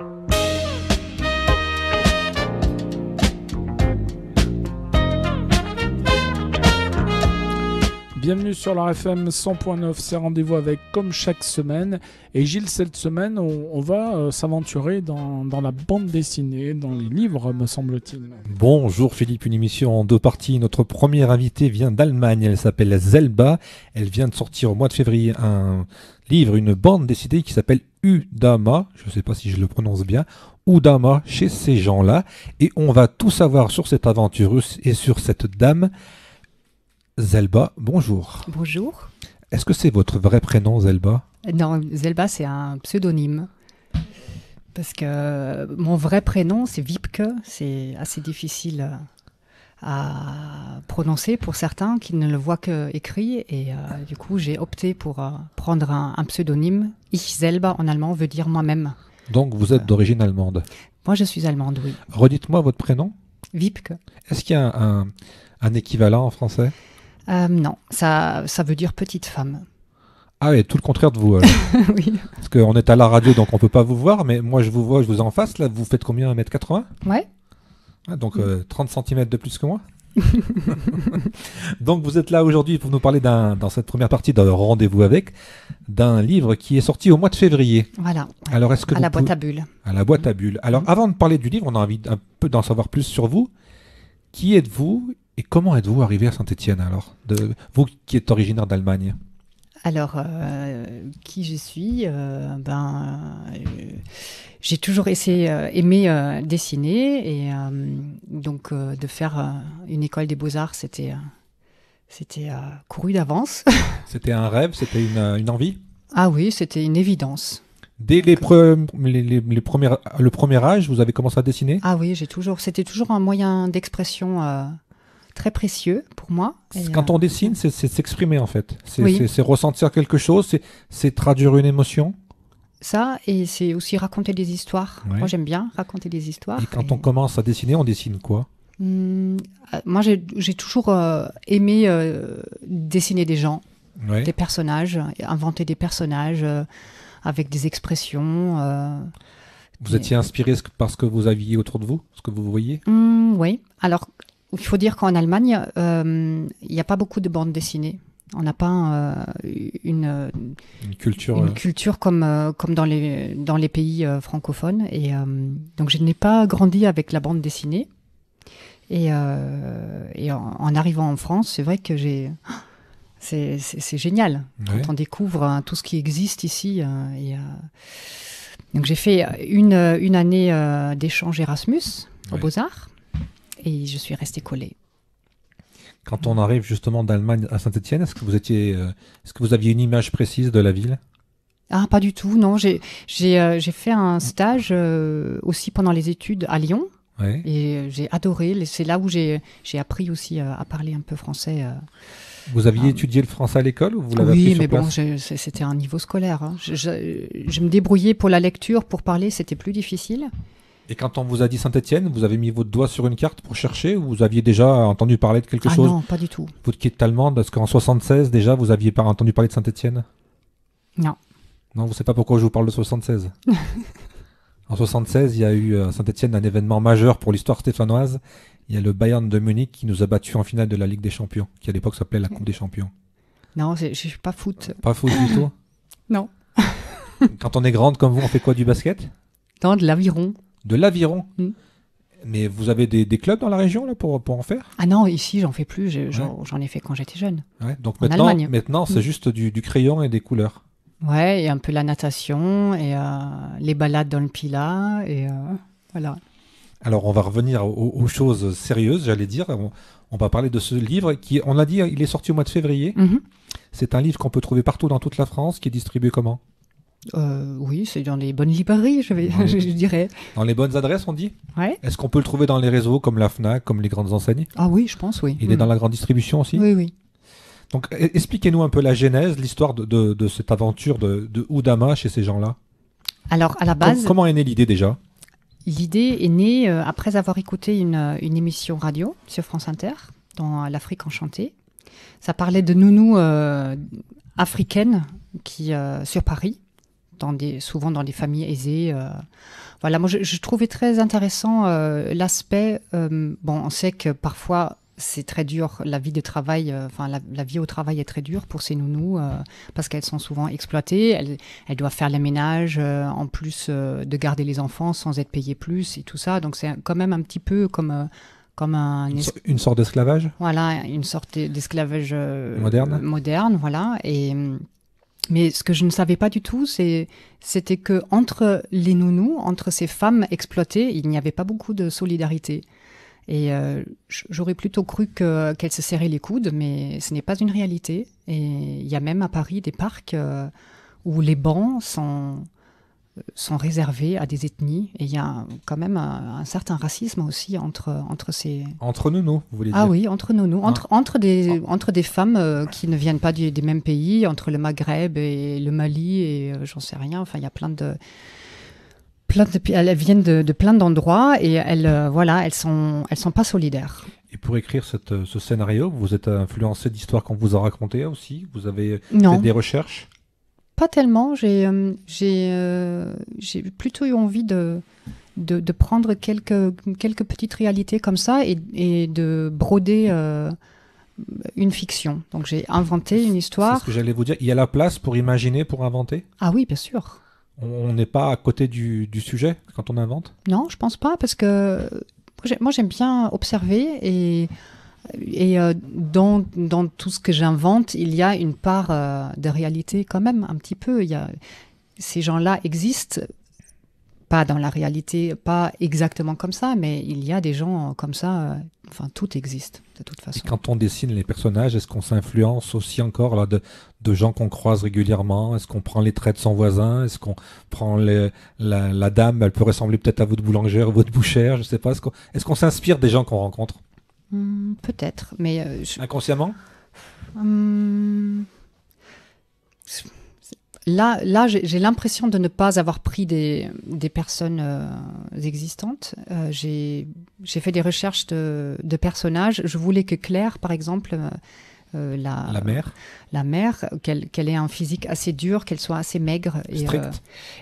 Bye. Bienvenue sur la FM 100.9, c'est rendez-vous avec comme chaque semaine. Et Gilles, cette semaine, on, va euh, s'aventurer dans, la bande dessinée, dans les livres, me semble-t-il. Bonjour Philippe, une émission en deux parties. Notre première invitée vient d'Allemagne, elle s'appelle Zelba. Elle vient de sortir au mois de février un livre, une bande dessinée qui s'appelle Udama, je ne sais pas si je le prononce bien, Udama chez ces gens-là. Et on va tout savoir sur cette aventure russe et sur cette dame. Zelba, bonjour. Bonjour. Est-ce que c'est votre vrai prénom, Zelba Non, Zelba, c'est un pseudonyme. Parce que mon vrai prénom, c'est Vipke. C'est assez difficile euh, à prononcer pour certains qui ne le voient que écrit. Et euh, du coup, j'ai opté pour euh, prendre un, pseudonyme. Ich Zelba, en allemand veut dire moi-même. Donc, vous êtes d'origine allemande Moi, je suis allemande, oui. Redites-moi votre prénom Vipke. Est-ce qu'il y a un équivalent en français euh, non, ça, ça veut dire petite femme. Ah oui, tout le contraire de vous. oui. Parce qu'on est à la radio, donc on peut pas vous voir, mais moi je vous vois, je vous en face. Là, vous faites combien 1m80 Ouais. Ah, donc 30 mm. euh, cm de plus que moi Donc vous êtes là aujourd'hui pour nous parler dans cette première partie d'un rendez-vous avec, d'un livre qui est sorti au mois de février. Voilà. Alors est-ce que à la boîte à bulles. À la boîte à mm. bulles. Alors avant de parler du livre, on a envie un peu d'en savoir plus sur vous. Qui êtes-vous et comment êtes-vous arrivé à saint etienne alors de, Vous qui êtes originaire d'Allemagne alors, euh, qui je suis euh, Ben, euh, j'ai toujours essayé, aimé dessiner et donc de faire une école des beaux arts, c'était c'était couru d'avance. c'était un rêve, c'était une, envie. Ah oui, c'était une évidence. Dès les, le premier âge, vous avez commencé à dessiner. Ah oui, j'ai toujours, c'était toujours un moyen d'expression très précieux pour moi. Quand euh, on dessine, c'est s'exprimer en fait. C'est ressentir quelque chose, c'est traduire une émotion ça et c'est aussi raconter des histoires. Moi j'aime bien raconter des histoires. Et quand on commence à dessiner, on dessine quoi hum, euh, Moi j'ai toujours euh, aimé dessiner des gens, des personnages, inventer des personnages avec des expressions. vous étiez inspiré par ce que vous aviez autour de vous, ce que vous voyez hum, Oui. Alors il faut dire qu'en Allemagne, euh, il n'y a pas beaucoup de bandes dessinées. On n'a pas euh, une, culture, euh, culture comme, comme dans les, dans les pays francophones. Et donc, je n'ai pas grandi avec la bande dessinée. Et, en, arrivant en France, c'est vrai que j'ai. C'est génial quand on découvre tout ce qui existe ici. donc, j'ai fait une, année d'échange Erasmus au aux Beaux-Arts et je suis restée collée. Quand on arrive justement d'Allemagne à saint etienne est-ce que vous euh, que vous aviez une image précise de la ville ah, pas du tout, non. J'ai euh, fait un stage euh, aussi pendant les études à Lyon. Et j'ai adoré. C'est là où j'ai appris aussi à parler un peu français. Vous aviez ah, étudié le français à l'école Oui, mais bon, c'était un niveau scolaire. Hein. je, me débrouillais pour la lecture, pour parler, c'était plus difficile. Et quand on vous a dit Saint-Etienne, vous avez mis votre doigt sur une carte pour chercher ou vous aviez déjà entendu parler de quelque ah chose Non, pas du tout. Vous qui êtes allemande, est-ce qu'en 76 déjà vous aviez pas entendu parler de Saint-Etienne Non. Non, vous ne savez pas pourquoi je vous parle de 76 En 76, il y a eu à euh, Saint-Etienne un événement majeur pour l'histoire stéphanoise. Il y a le Bayern de Munich qui nous a battus en finale de la Ligue des Champions, qui à l'époque s'appelait la Coupe des Champions. Non, je ne suis pas foot. Pas foot du tout Non. Quand on est grande comme vous, on fait quoi du basket Non, de l'aviron. De l'aviron mm. Mais vous avez des, clubs dans la région là, pour, pour en faire Ah non, ici, j'en fais plus. J'en ai fait quand j'étais jeune. Donc maintenant, maintenant c'est mm. juste du, crayon et des couleurs. Ouais, et un peu la natation et euh, les balades dans le Pila. Et euh, voilà. Alors, on va revenir aux, choses sérieuses, j'allais dire. On, va parler de ce livre qui, on l'a dit, il est sorti au mois de février. Mm-hmm. C'est un livre qu'on peut trouver partout dans toute la France, qui est distribué comment euh, oui, c'est dans les bonnes librairies, je, je dirais. Dans les bonnes adresses, on dit ouais. Est-ce qu'on peut le trouver dans les réseaux comme la FNAC, comme les grandes enseignes Ah oui, je pense, oui. Il est mm. dans la grande distribution aussi Oui, oui. Donc e- expliquez-nous un peu la genèse, l'histoire de, cette aventure de, Oudama chez ces gens-là. Alors, à la base. comment est née l'idée déjà L'idée est née euh, après avoir écouté euh, une, émission radio sur France Inter, dans L'Afrique enchantée. Ça parlait de nounous euh, africaines qui, sur Paris souvent dans des familles aisées. Euh. voilà, moi je, trouvais très intéressant euh, l'aspect. Euh, bon, on sait que parfois c'est très dur, la vie de travail, enfin la, vie au travail est très dure pour ces nounous parce qu'elles sont souvent exploitées. Elles, doivent faire les ménages en plus de garder les enfants sans être payées plus et tout ça. Donc c'est quand même un petit peu comme comme un une, sorte d'esclavage. Voilà, une sorte d'esclavage moderne. Moderne, voilà. Et mais ce que je ne savais pas du tout, c'était que entre les nounous, entre ces femmes exploitées, il n'y avait pas beaucoup de solidarité. Et euh, j'aurais plutôt cru qu'elles se serraient les coudes, mais ce n'est pas une réalité. Et il y a même à Paris des parcs euh, où les bancs sont sont réservés à des ethnies et il y a quand même un, certain racisme aussi entre entre ces entre nous, vous voulez ah dire ah oui entre nous, ah. entre entre des ah. entre des femmes euh, qui ne viennent pas des mêmes pays entre le Maghreb et le Mali et euh, j'en sais rien enfin il y a plein de plein de elles viennent de, plein d'endroits et elles euh, voilà elles sont elles sont pas solidaires et pour écrire ce scénario, vous êtes influencé d'histoires qu'on vous a racontées aussi Vous avez fait des recherches pas tellement. Euh, euh, j'ai plutôt eu envie de, prendre quelques, quelques petites réalités comme ça et, de broder euh, une fiction. Donc j'ai inventé une histoire. C'est ce que j'allais vous dire. Il y a la place pour imaginer, pour inventer Ah oui, bien sûr. On n'est pas à côté du, du, sujet quand on invente Non, je pense pas, parce que moi j'aime bien observer et et euh, dans, tout ce que j'invente, il y a une part euh, de réalité quand même, un petit peu. Il y a, ces gens-là existent, pas dans la réalité, pas exactement comme ça, mais il y a des gens euh, comme ça. enfin, tout existe de toute façon. Et quand on dessine les personnages, est-ce qu'on s'influence aussi encore là de, gens qu'on croise régulièrement Est-ce qu'on prend les traits de son voisin Est-ce qu'on prend la, dame Elle peut ressembler peut-être à votre boulangère, votre bouchère, je sais pas. Est-ce qu'on s'inspire des gens qu'on rencontre Hmm, peut-être, mais... Euh, Inconsciemment hmm, Là, là j'ai l'impression de ne pas avoir pris des, des personnes euh, existantes. Euh, j'ai fait des recherches de, de, personnages. Je voulais que Claire, par exemple, la, la, mère, la mère qu'elle ait un physique assez dur, qu'elle soit assez maigre. Et,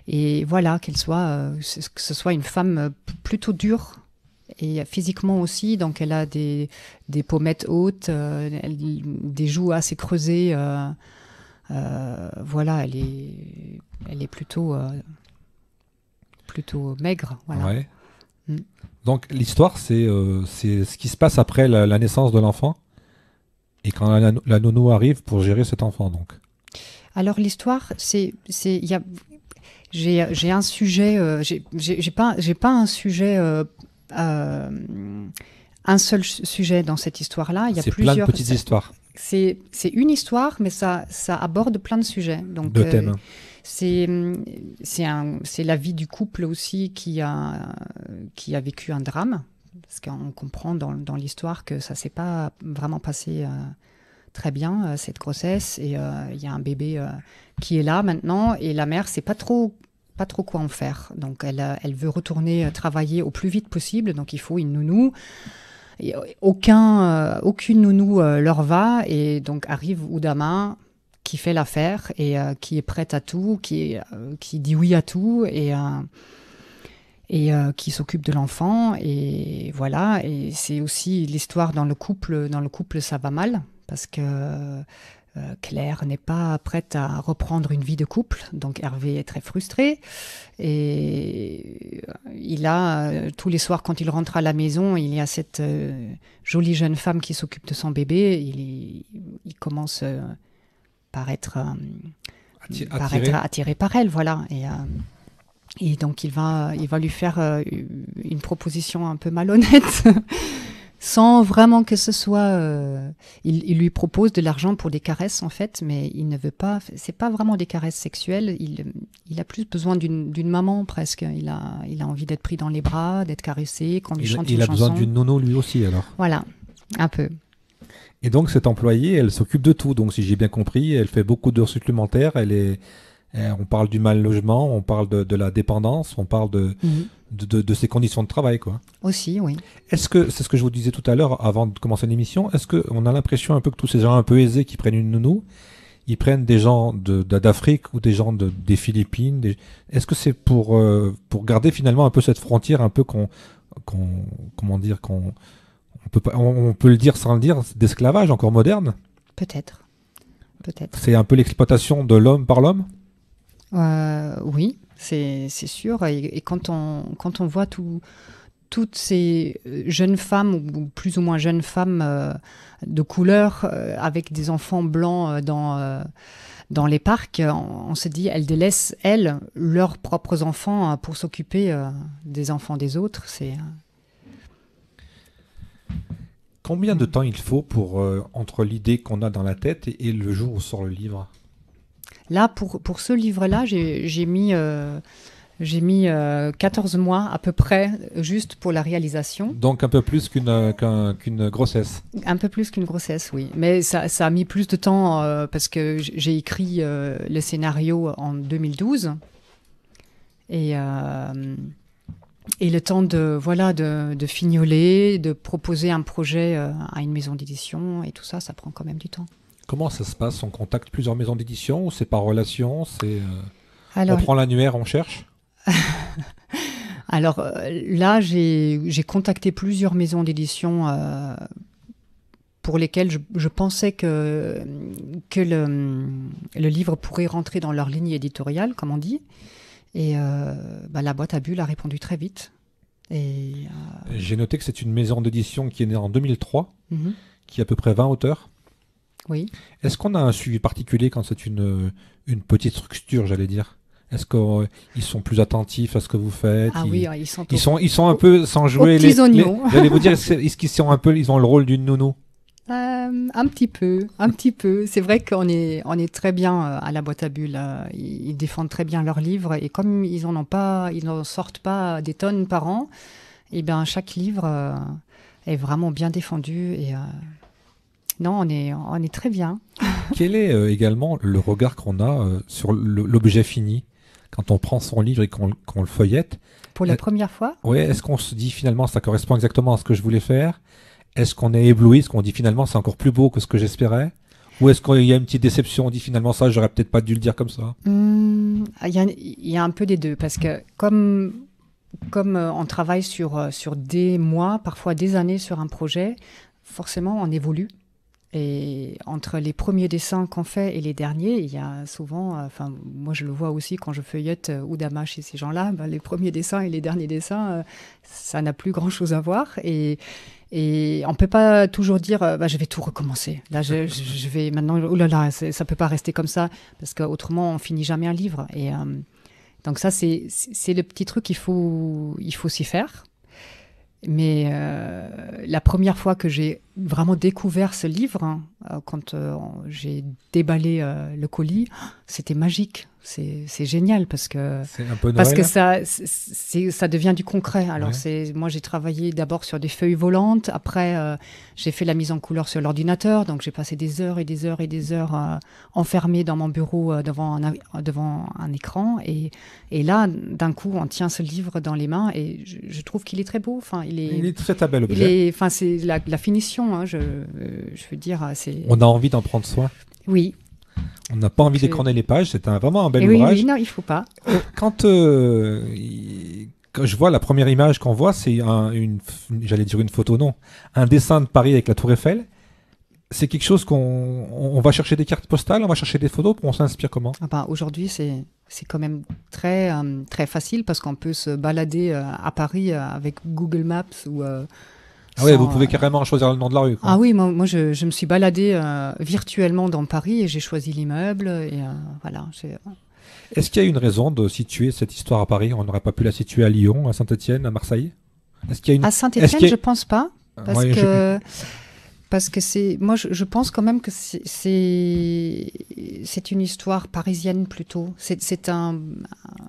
et voilà, qu'elle soit, que ce soit une femme plutôt dure et physiquement aussi, donc elle a des, des pommettes hautes, euh, des joues assez creusées. Euh, euh, voilà, elle est, elle est plutôt, plutôt maigre. Voilà. Mm. Donc l'histoire, c'est ce qui se passe après la, naissance de l'enfant et quand la, la, nounou arrive pour gérer cet enfant. Donc. Alors l'histoire, c'est, il j'ai un sujet, j'ai pas, pas un sujet euh, un seul sujet dans cette histoire-là. Il y a plusieurs plein de petites histoires. C'est une histoire, mais ça, aborde plein de sujets. Donc, de euh, thèmes. c'est la vie du couple aussi qui a, vécu un drame. Parce qu'on comprend dans, l'histoire que ça s'est pas vraiment passé euh, très bien, cette grossesse. Et il y a un bébé qui est là maintenant. Et la mère, c'est pas trop pas trop quoi en faire. Donc elle, euh, veut retourner euh, travailler au plus vite possible, donc il faut une nounou. Et euh, aucun, aucune nounou leur va et donc arrive Oudama qui fait l'affaire et qui est prête à tout, qui, qui dit oui à tout et, et qui s'occupe de l'enfant et voilà et c'est aussi l'histoire dans le couple dans le couple ça va mal parce que euh, Claire n'est pas prête à reprendre une vie de couple, donc Hervé est très frustré. Et euh, il a, euh, tous les soirs quand il rentre à la maison, il y a cette jolie jeune femme qui s'occupe de son bébé. Il, il commence par être, attiré par elle, voilà. Et, donc il va lui faire une proposition un peu malhonnête. sans vraiment que ce soit. Euh, il, lui propose de l'argent pour des caresses en fait, mais il ne veut pas. C'est pas vraiment des caresses sexuelles. Il, il a plus besoin d'une maman presque. Il a, il a envie d'être pris dans les bras, d'être caressé, qu'on il, Il a besoin d'une nono lui aussi alors. Voilà, un peu. Et donc cette employée, elle s'occupe de tout. Donc si j'ai bien compris, elle fait beaucoup d'heures supplémentaires. Elle est eh, on parle du mal logement, on parle de, la dépendance, on parle mhm. de, de, ces conditions de travail. Quoi. Aussi, oui. Est-ce que, c'est ce que je vous disais tout à l'heure avant de commencer l'émission, est-ce qu'on a l'impression un peu que tous ces gens un peu aisés qui prennent une nounou, ils prennent des gens d'Afrique ou des gens des Philippines Est-ce que c'est pour, euh, pour garder finalement un peu cette frontière, un peu qu'on. comment dire qu'on peut, peut le dire sans le dire, d'esclavage encore moderne Peut-être. Peut-être. C'est un peu l'exploitation de l'homme par l'homme euh, oui, c'est sûr. Et, quand, on, quand on voit toutes ces euh, jeunes femmes, ou plus ou moins jeunes femmes euh, de couleur, avec des enfants blancs dans dans les parcs, on, se dit, elles délaissent, elles, leurs propres enfants pour s'occuper des enfants des autres. C'est. Combien de temps il faut pour entre l'idée qu'on a dans la tête et, le jour où sort le livre Là, pour, pour ce livre-là, j'ai mis, euh, mis 14 euh, mois à peu près juste pour la réalisation. Donc un peu plus euh, qu'une grossesse. Un peu plus qu'une grossesse, oui. Mais ça, ça, a mis plus de temps euh, parce que j'ai écrit le scénario en 2012. Et, et le temps de, voilà, de, de, fignoler, de proposer un projet à une maison d'édition et tout ça, ça prend quand même du temps. Comment ça se passe On contacte plusieurs maisons d'édition ou c'est par relation C'est euh, on prend l'annuaire, on cherche Alors euh, là, j'ai contacté plusieurs maisons d'édition euh, pour lesquelles je, pensais que, le, livre pourrait rentrer dans leur ligne éditoriale, comme on dit. Et bah, la boîte à bulles a répondu très vite. et J'ai noté que c'est une maison d'édition qui est née en 2003, mhm. qui a à peu près 20 auteurs. Oui. Est-ce qu'on a un suivi particulier quand c'est une, une petite structure, j'allais dire est-ce qu'ils euh, sont plus attentifs à ce que vous faites Ah ils, oui, ils hein, sont, ils sont, un peu sans jouer les, oignons. J'allais vous dire, est-ce qu'ils sont un peu, ils ont le rôle d'une nounou euh, un petit peu, un petit peu. C'est vrai qu'on est, on est très bien euh, à la boîte à bulles. Ils défendent très bien leurs livres et comme ils en ont pas, ils n'en sortent pas des tonnes par an, et eh bien chaque livre est vraiment bien défendu et non, on est, on est très bien. Quel est euh, également le regard qu'on a euh, sur l'objet fini quand on prend son livre et qu'on le feuillette Pour la euh, première fois Oui, est-ce qu'on se dit finalement ça correspond exactement à ce que je voulais faire Est-ce qu'on est ébloui Est-ce qu'on dit finalement c'est encore plus beau que ce que j'espérais ou est-ce qu'il y a une petite déception On dit finalement ça, j'aurais peut-être pas dû le dire comme ça. Mmh, il y, y, a un peu des deux, parce que comme, comme on travaille sur, sur des mois, parfois des années sur un projet, forcément on évolue. Et entre les premiers dessins qu'on fait et les derniers, il y a souvent, euh, enfin, moi je le vois aussi quand je feuillette euh, Oudama chez ces gens-là, ben, les premiers dessins et les derniers dessins, euh, ça n'a plus grand-chose à voir. Et, et on ne peut pas toujours dire, euh, bah, je vais tout recommencer. Là, je, vais maintenant, oh là là, ça ne peut pas rester comme ça, parce qu'autrement, on finit jamais un livre. Et donc, ça, c'est le petit truc qu'il faut, il faut s'y faire. Mais la première fois que j'ai vraiment découvert ce livre, hein. euh, quand euh, j'ai déballé euh, le colis, c'était magique. C'est génial parce que parce que hein. ça ça devient du concret. Alors c'est moi j'ai travaillé d'abord sur des feuilles volantes, après j'ai fait la mise en couleur sur l'ordinateur, donc j'ai passé des heures et des heures et des heures euh, dans mon bureau devant un, devant un écran et, et là d'un coup on tient ce livre dans les mains et je, trouve qu'il est très beau. Enfin il est très très Enfin c'est la finition Hein, euh, je, veux dire. Euh, on a envie d'en prendre soin. Oui. On n'a pas envie que... d'écorner les pages, c'est vraiment un bel eh ouvrage. non, il faut pas. Euh, quand, je vois la première image qu'on voit, c'est un, une, j'allais dire une photo, non, un dessin de Paris avec la Tour Eiffel c'est quelque chose qu'on va chercher des cartes postales, on va chercher des photos, on s'inspire comment ah bah, Aujourd'hui, c'est, quand même très, très facile parce qu'on peut se balader à Paris avec Google Maps ou ah oui, vous pouvez euh, carrément choisir le nom de la rue. Ah oui, moi, moi je, je, me suis baladée euh, virtuellement dans Paris et j'ai choisi l'immeuble. Et euh, voilà, Est-ce qu'il y a une raison de situer cette histoire à Paris On n'aurait pas pu la situer à Lyon, à Saint-Etienne, à Marseille Est-ce qu'il y a une... À Saint-Etienne, je je pense pas. Ah, parce que. Parce que c'est, moi, je, pense quand même que c'est, c'est une histoire parisienne plutôt. C'est, c'est un,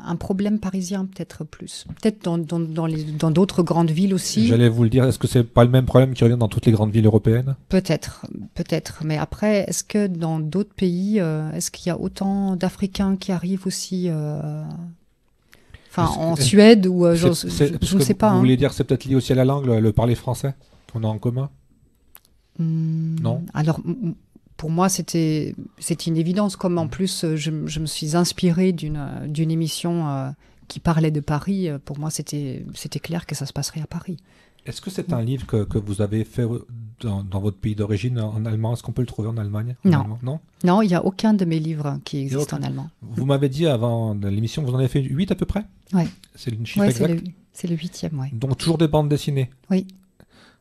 un problème parisien, peut-être plus. Peut-être dans, dans, d'autres grandes villes aussi. J'allais vous le dire, est-ce que c'est pas le même problème qui revient dans toutes les grandes villes européennes Peut-être, peut-être. Mais après, est-ce que dans d'autres pays, euh, est-ce qu'il y a autant d'Africains qui arrivent aussi euh, Enfin, en Suède ou euh, je ne sais pas. Vous hein. voulez dire que c'est peut-être lié aussi à la langue, le, parler français qu'on a en commun hmm. Non. Alors, pour moi, c'était une évidence. Comme en mm. plus, euh, je, me suis inspirée d'une euh, émission euh, qui parlait de Paris, pour moi, c'était clair que ça se passerait à Paris. Est-ce que c'est un livre que, que, vous avez fait dans, dans votre pays d'origine, en allemand Est-ce qu'on peut le trouver en Allemagne Non. non, non, il n'y a aucun de mes livres qui existe en allemand. Vous m'avez dit avant l'émission, vous en avez fait huit à peu près Oui. C'est C'est le huitième, oui. Donc toujours des bandes dessinées Oui.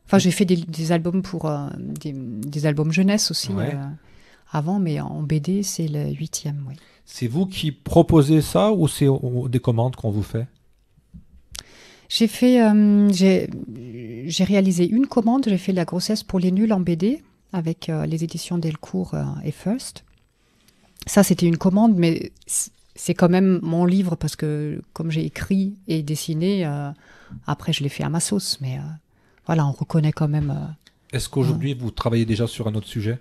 Enfin, j'ai fait des, albums pour euh, des, albums jeunesse aussi euh, avant, mais en BD, c'est le huitième. C'est vous qui proposez ça ou c'est des commandes qu'on vous fait J'ai fait, euh, j'ai réalisé une commande. J'ai fait la grossesse pour les nuls en BD avec les éditions Delcourt et First. Ça, c'était une commande, mais c'est quand même mon livre parce que comme j'ai écrit et dessiné, après je l'ai fait à ma sauce, mais voilà, on reconnaît quand même. Euh, Est-ce qu'aujourd'hui euh, vous travaillez déjà sur un autre sujet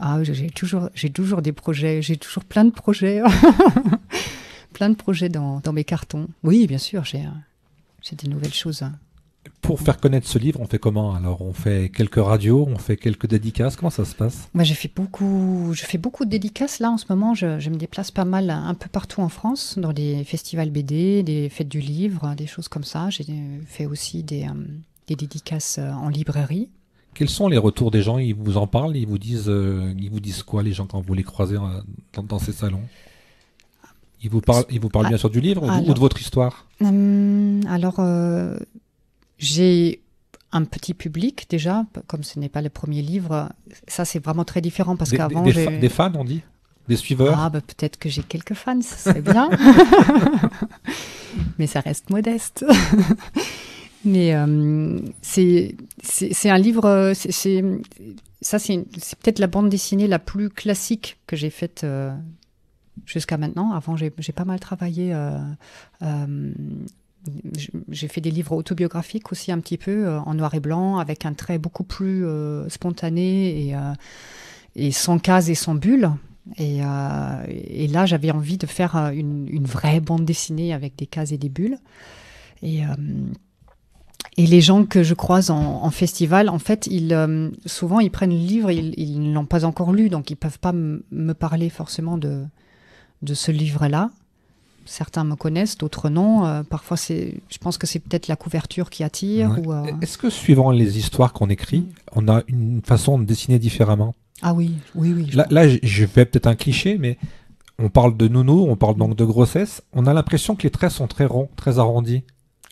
ah, j'ai toujours, j'ai toujours des projets, j'ai toujours plein de projets, plein de projets dans, mes cartons. Oui, bien sûr, j'ai, euh, j'ai des nouvelles choses. Hein. Pour faire connaître ce livre, on fait comment Alors, on fait quelques radios, on fait quelques dédicaces. Comment ça se passe Moi, j'ai fait beaucoup, je fais beaucoup de dédicaces là en ce moment. Je, je, me déplace pas mal, un peu partout en France, dans des festivals BD, des fêtes du livre, des choses comme ça. J'ai fait aussi des, des dédicaces euh, en librairie. Quels sont les retours des gens Ils vous en parlent Ils vous disent, euh, ils vous disent quoi les gens quand vous les croisez euh, dans, ces salons Ils vous parlent, ils vous parlent bien ah, sûr du livre ou de votre histoire hum, Alors, j'ai un petit public déjà, comme ce n'est pas le premier livre. Ça, c'est vraiment très différent parce qu'avant, des, des, fans, on dit des suiveurs Ah, bah, peut-être que j'ai quelques fans, c'est bien. Mais ça reste modeste. Mais euh, c'est un livre, euh, ça c'est peut-être la bande dessinée la plus classique que j'ai faite euh, jusqu'à maintenant. Avant j'ai pas mal travaillé. j'ai fait des livres autobiographiques aussi un petit peu en noir et blanc avec un trait beaucoup plus spontané et, sans cases et sans bulles. Et, là, j'avais envie de faire une, vraie bande dessinée avec des cases et des bulles. Et, et les gens que je croise en, festival, en fait, ils, euh, souvent, ils prennent le livre, ils, ils ne l'ont pas encore lu, donc ils ne peuvent pas me parler forcément de, de ce livre-là. Certains me connaissent, d'autres non. Euh, parfois, c'est, je pense que c'est peut-être la couverture qui attire. Ou, euh, e-, Est-ce que suivant les histoires qu'on écrit, on a une façon de dessiner différemment Ah oui, oui, oui. là, là, je fais peut-être un cliché, mais on parle de nounou, on parle donc de grossesse. On a l'impression que les traits sont très ronds, très arrondis.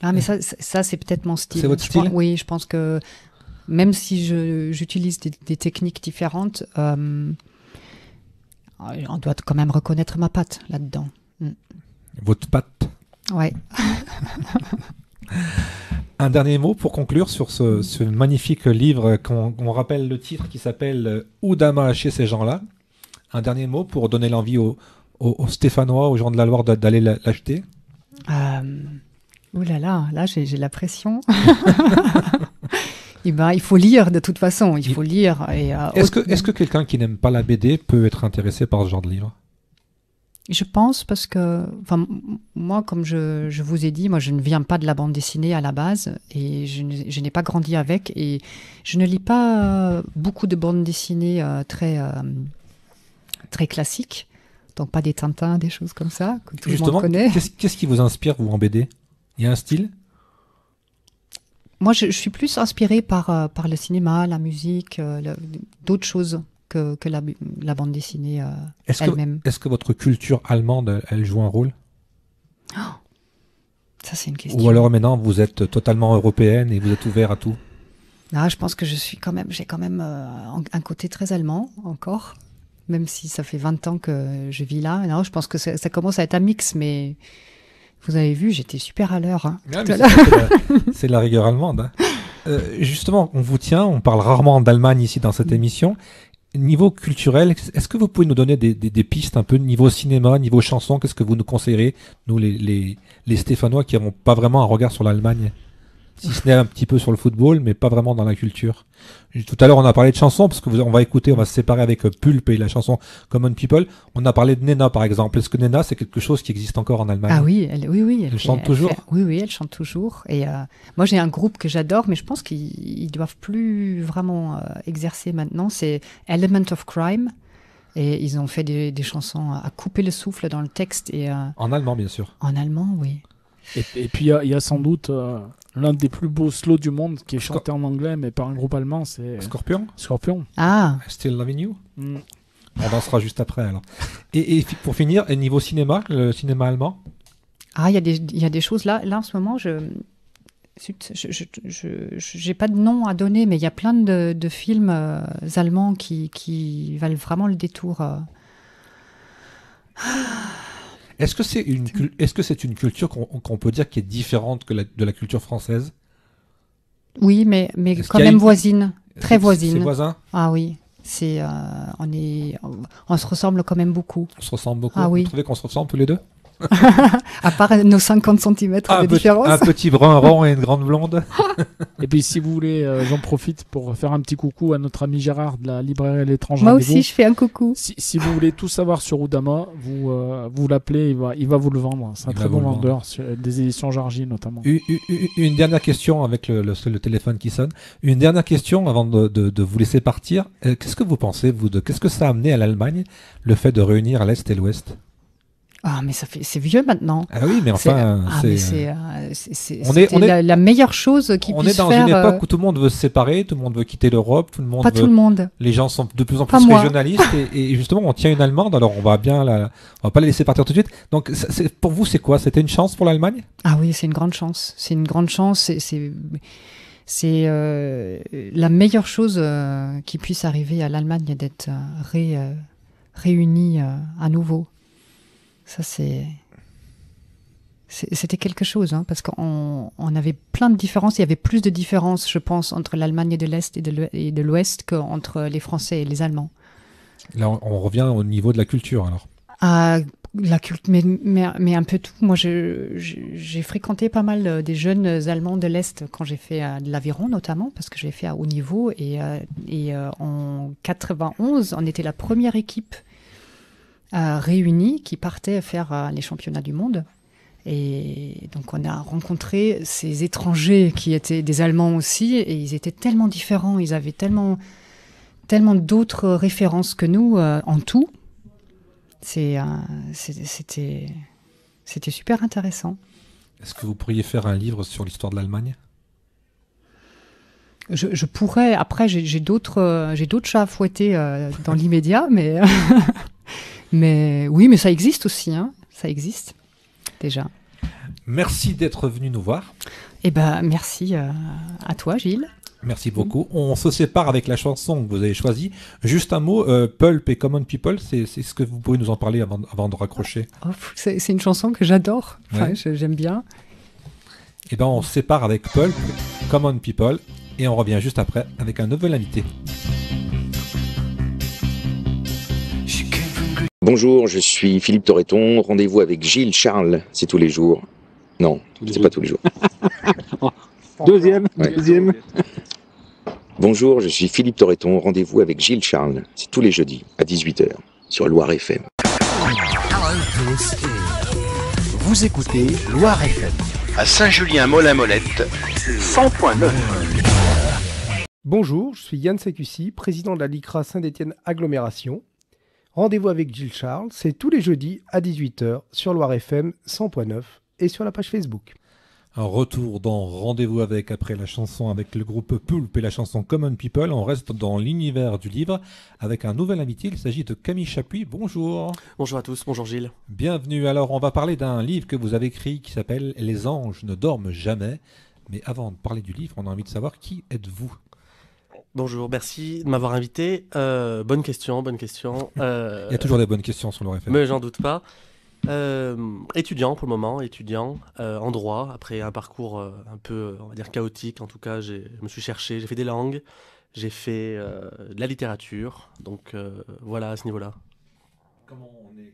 Ah, mais ça, ça c'est peut-être mon style. C'est votre style Oui, je pense que même si j'utilise des, techniques différentes, euh, on doit quand même reconnaître ma patte là-dedans. Mm. Votre patte Ouais. Un dernier mot pour conclure sur ce, magnifique livre qu'on rappelle le titre qui s'appelle euh, Oudama chez ces gens-là. Un dernier mot pour donner l'envie aux, Stéphanois, aux gens de la Loire d'aller l'acheter euh, Oh là là, là j'ai la pression. Eh ben, il faut lire de toute façon, il faut lire. Euh, est-ce que, quelqu'un qui n'aime pas la BD peut être intéressé par ce genre de livre Je pense parce que, enfin, moi, comme je, vous ai dit, moi, je ne viens pas de la bande dessinée à la base et je, n'ai pas grandi avec et je ne lis pas beaucoup de bandes dessinées euh, très, euh, très classiques, donc pas des Tintins, des choses comme ça que tout le monde connaît. Qu'est-ce qui vous inspire, vous, en BD il y a un style Moi, je, suis plus inspirée par, euh, par le cinéma, la musique, euh, d'autres choses que, que la, bande dessinée euh, est elle-même. est-ce que votre culture allemande, elle joue un rôle oh, Ça, c'est une question. Ou alors maintenant, vous êtes totalement européenne et vous êtes ouvert à tout ah, je pense que je suis quand même, j'ai quand même un côté très allemand encore même si ça fait 20 ans que je vis là. Non, je pense que ça, ça commence à être un mix, mais vous avez vu, j'étais super à l'heure. Hein, ah, c'est la, rigueur allemande. Hein. Euh, justement, on vous tient, on parle rarement d'Allemagne ici dans cette mm. émission. Niveau culturel, est-ce que vous pouvez nous donner des, pistes un peu niveau cinéma, niveau chanson Qu'est-ce que vous nous conseillerez, nous les, les Stéphanois qui n'avons pas vraiment un regard sur l'Allemagne si ce n'est un petit peu sur le football, mais pas vraiment dans la culture. Tout à l'heure, on a parlé de chansons, parce que on va écouter, on va se séparer avec euh, Pulp et la chanson Common People. On a parlé de Nena, par exemple. Est-ce que Nena, c'est quelque chose qui existe encore en Allemagne Ah oui, elle, oui, oui. Elle, chante toujours Oui, oui, elle chante toujours. Et euh, moi, j'ai un groupe que j'adore, mais je pense qu'ils doivent plus vraiment euh, exercer maintenant. C'est Element of Crime. Et ils ont fait des, chansons à couper le souffle dans le texte. Et, en allemand, bien sûr. En allemand, oui. Et, puis, il y, a sans doute l'un des plus beaux slows du monde qui est chanté en anglais mais par un groupe allemand, c'est Scorpion. Scorpion. Ah. Still Loving You. Mm. On dansera juste après alors. Et, pour finir, niveau cinéma, le cinéma allemand. Ah, il y, a des choses là. Là en ce moment, je n'ai pas de nom à donner, mais il y a plein de, films euh, allemands qui, valent vraiment le détour. Ah... Est-ce que c'est une, culture qu'on, peut dire qui est différente de la culture française Oui, mais, quand même voisine, très voisine. C'est voisin Ah oui, euh, on, est, on, se ressemble quand même beaucoup. On se ressemble beaucoup. Ah Vous trouvez qu'on se ressemble tous les deux à part nos 50 cm de différence. Un petit brun rond et une grande blonde. et puis si vous voulez, euh, j'en profite pour faire un petit coucou à notre ami Gérard de la librairie à l'étranger. Moi aussi, je fais un coucou. Si, vous voulez tout savoir sur Oudama, vous, euh, vous l'appelez, il va, vous le vendre. C'est un très bon vendeur, euh, des éditions Jargy notamment. Une, dernière question avec le, téléphone qui sonne. Une dernière question avant de, de vous laisser partir. Qu'est-ce que vous pensez, vous, de qu'est-ce que ça a amené à l'Allemagne, le fait de réunir l'Est et l'Ouest ah, mais ça fait, c'est vieux maintenant. Ah oui, mais enfin, ah, euh, euh, c'est, on la, meilleure chose qui puisse faire. On est dans une euh, époque où tout le monde veut se séparer, tout le monde veut quitter l'Europe, tout le monde. Pas tout le monde. Les gens sont de plus en plus pas régionalistes et, justement, on tient une Allemande, alors on va bien la, on va pas la laisser partir tout de suite. Donc, pour vous, c'est quoi C'était une chance pour l'Allemagne Ah oui, c'est une grande chance. C'est une grande chance. C'est c'est la meilleure chose qui puisse arriver à l'Allemagne d'être ré, réunie à nouveau. Ça, c'est. C'était quelque chose, hein, parce qu'on avait plein de différences. Il y avait plus de différences, je pense, entre l'Allemagne de l'Est et de l'Ouest qu'entre les Français et les Allemands. Là, on, revient au niveau de la culture, alors. Ah, la culte, mais, un peu tout. Moi, j'ai fréquenté pas mal euh, des jeunes Allemands de l'Est quand j'ai fait euh, de l'Aviron, notamment, parce que j'ai fait à haut niveau. Et, euh, et, en 91, on était la première équipe euh, réunis qui partaient faire euh, les championnats du monde. Et donc on a rencontré ces étrangers qui étaient des Allemands aussi, et ils étaient tellement différents, ils avaient tellement, tellement d'autres références que nous euh, en tout. C'est, c'était, super intéressant. Est-ce que vous pourriez faire un livre sur l'histoire de l'Allemagne je, pourrais, après j'ai, d'autres, j'ai d'autres chats à fouetter dans l'immédiat, mais... Mais oui, mais ça existe aussi, hein. ça existe déjà. Merci d'être venu nous voir. Eh ben, merci euh, à toi, Gilles. Merci beaucoup. On se sépare avec la chanson que vous avez choisie. Juste un mot, euh, Pulp et Common People, c'est ce que vous pouvez nous en parler avant, de raccrocher. Oh, c'est une chanson que j'adore, j'aime bien. Eh ben, on se sépare avec Pulp, Common People, et on revient juste après avec un nouvel invité. Bonjour, je suis Philippe Torreton. Rendez-vous avec Gilles Charles, c'est tous les jours. Non, c'est pas tous les jours. deuxième, deuxième. Bonjour, je suis Philippe Toreton, Rendez-vous avec Gilles Charles, c'est tous les jeudis à 18h sur Loire FM. Vous écoutez Loire FM à Saint-Julien-Molin-Molette 100.9. Bonjour, je suis Yann Sécussi, président de la LICRA Saint-Étienne Agglomération. Rendez-vous avec Gilles Charles, c'est tous les jeudis à 18h sur Loire FM 100.9 et sur la page Facebook. Un retour dans Rendez-vous avec après la chanson avec le groupe Pulp et la chanson Common People. On reste dans l'univers du livre avec un nouvel invité. Il s'agit de Camille Chapuis. Bonjour. Bonjour à tous. Bonjour Gilles. Bienvenue. Alors, on va parler d'un livre que vous avez écrit qui s'appelle Les anges ne dorment jamais. Mais avant de parler du livre, on a envie de savoir qui êtes-vous Bonjour, merci de m'avoir invité. Euh, bonne question, bonne question. Euh, Il y a toujours des bonnes questions sur le Mais j'en doute pas. Euh, étudiant pour le moment, étudiant en droit, après un parcours un peu, on va dire, chaotique. En tout cas, je me suis cherché, j'ai fait des langues, j'ai fait de la littérature. Donc voilà, à ce niveau-là. Comment on est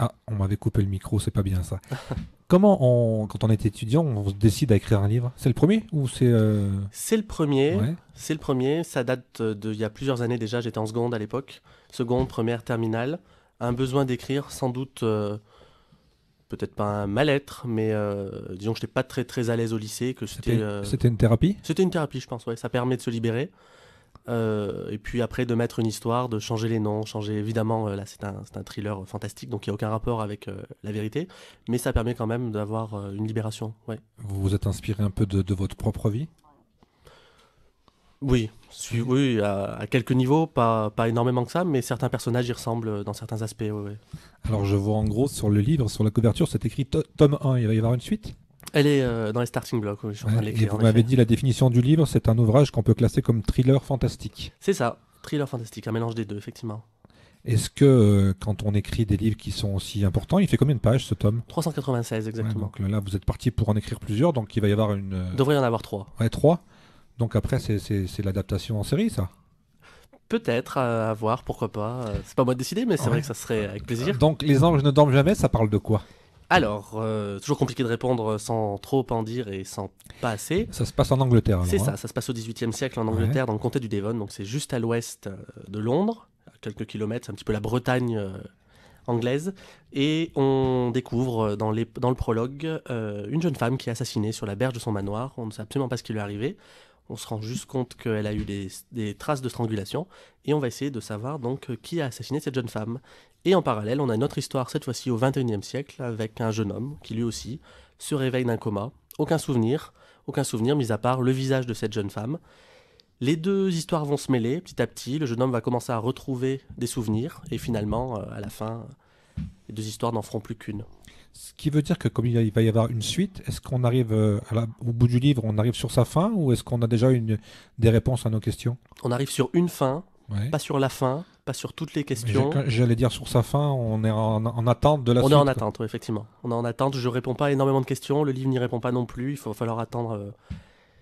ah, on m'avait coupé le micro, c'est pas bien ça. Comment, quand on est étudiant, on décide à écrire un livre C'est le premier ou c'est euh, C'est le premier. C'est le premier. Ça date d'il y a plusieurs années déjà. J'étais en seconde à l'époque, seconde, première, terminale. Un besoin d'écrire, sans doute, euh, peut-être pas un mal-être, mais euh, disons que j'étais pas très très à l'aise au lycée, que c'était. C'était une thérapie. C'était une thérapie, je pense. Ouais, ça permet de se libérer. Euh, et puis après, de mettre une histoire, de changer les noms, changer. Évidemment, euh, là, c'est un, un, thriller euh, fantastique, donc il n'y a aucun rapport avec la vérité, mais ça permet quand même d'avoir une libération. Vous vous êtes inspiré un peu de, votre propre vie Oui, oui, à, quelques niveaux, pas, pas énormément que ça, mais certains personnages y ressemblent dans certains aspects. Alors, je vois en gros sur le livre, sur la couverture, c'est écrit tome 1, il va y avoir une suite elle est euh, dans les starting blocks. et vous m'avez dit la définition du livre, c'est un ouvrage qu'on peut classer comme thriller fantastique. C'est ça, thriller fantastique, un mélange des deux, effectivement. Est-ce que euh, quand on écrit des livres qui sont aussi importants, il fait combien de pages ce tome 396 exactement. donc euh, là, vous êtes parti pour en écrire plusieurs, donc il va y avoir une. devrait y en avoir trois. Ouais, trois. Donc après, c'est- l'adaptation en série, ça Peut-être, à voir, pourquoi pas. C'est pas moi de décider, mais c'est vrai que ça serait avec plaisir. Donc Les anges ne dorment jamais, ça parle de quoi alors, euh, toujours compliqué de répondre sans trop en dire et sans pas assez. Ça se passe en Angleterre. C'est hein. ça, ça se passe au XVIIIe siècle en Angleterre, dans le comté du Devon. Donc c'est juste à l'ouest euh, de Londres, à quelques kilomètres, c'est un petit peu la Bretagne euh, anglaise. Et on découvre dans, le prologue une jeune femme qui est assassinée sur la berge de son manoir. On ne sait absolument pas ce qui lui est arrivé on se rend juste compte qu'elle a eu des, traces de strangulation, et on va essayer de savoir donc qui a assassiné cette jeune femme. Et en parallèle, on a une autre histoire, cette fois-ci au XXIe siècle, avec un jeune homme qui lui aussi se réveille d'un coma, aucun souvenir, aucun souvenir mis à part le visage de cette jeune femme. Les deux histoires vont se mêler petit à petit, le jeune homme va commencer à retrouver des souvenirs, et finalement, euh, à la fin, les deux histoires n'en feront plus qu'une. Ce qui veut dire que comme il va y avoir une suite, est-ce qu'on arrive euh, au bout du livre, on arrive sur sa fin ou est-ce qu'on a déjà une, des réponses à nos questions On arrive sur une fin, pas sur la fin, pas sur toutes les questions. J'allais dire sur sa fin, on est en, attente de la suite. On est en attente, effectivement. On est en attente, je réponds pas à énormément de questions, le livre n'y répond pas non plus, il va falloir attendre. Euh,